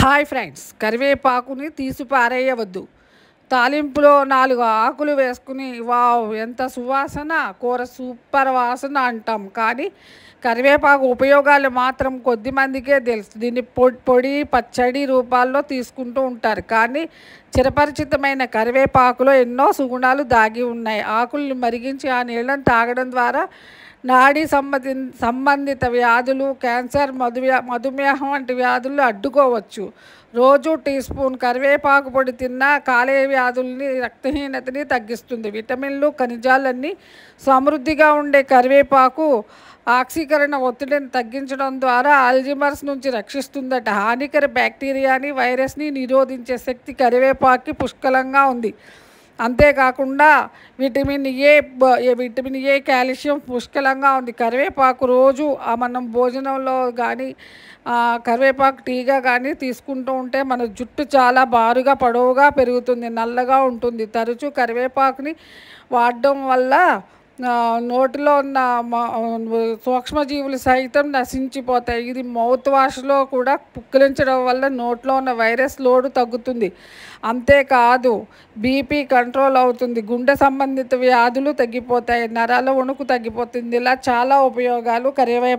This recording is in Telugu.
హాయ్ ఫ్రెండ్స్ కరివేపాకుని తీసి పారేయవద్దు తాలింపులో నాలుగు ఆకులు వేసుకుని వావ్ ఎంత సువాసన కూర సూపర్ వాసన అంటాం కానీ కరివేపాకు ఉపయోగాలు మాత్రం కొద్ది మందికే తెలుసు దీన్ని పొడి పొడి పచ్చడి రూపాల్లో తీసుకుంటూ ఉంటారు కానీ చిరపరిచితమైన కరివేపాకులో ఎన్నో సుగుణాలు దాగి ఉన్నాయి ఆకుల్ని మరిగించి ఆ నీళ్లను తాగడం ద్వారా నాడీ సంబంధి సంబంధిత వ్యాధులు క్యాన్సర్ మధువ్యా మధుమేహం వంటి వ్యాధులు అడ్డుకోవచ్చు రోజు టీ స్పూన్ కరివేపాకు పొడి తిన్నా కాలేయ వ్యాధుల్ని రక్తహీనతని తగ్గిస్తుంది విటమిన్లు ఖనిజాలన్నీ సమృద్ధిగా ఉండే కరివేపాకు ఆక్సీకరణ ఒత్తిడిని తగ్గించడం ద్వారా అల్జిమర్స్ నుంచి రక్షిస్తుందట హానికర బ్యాక్టీరియాని వైరస్ని నిరోధించే శక్తి కరివేపాకి పుష్కలంగా ఉంది అంతేకాకుండా vitamin A vitamin A calcium పుష్కలంగా ఉంది కరివేపాకు రోజు మనం భోజనంలో కానీ కరివేపాకు టీగా కానీ తీసుకుంటూ ఉంటే మన జుట్టు చాలా బారుగా పొడవుగా పెరుగుతుంది నల్లగా ఉంటుంది తరచూ కరివేపాకుని వాడడం వల్ల నోటిలో ఉన్న సూక్ష్మజీవులు సైతం నశించిపోతాయి ఇది మౌత్ వాష్లో కూడా పుక్కిలించడం వల్ల నోట్లో ఉన్న వైరస్ లోడు తగ్గుతుంది అంతేకాదు బీపీ కంట్రోల్ అవుతుంది గుండె సంబంధిత వ్యాధులు తగ్గిపోతాయి నరాల వణుకు తగ్గిపోతుంది ఇలా చాలా ఉపయోగాలు కరివేపాకు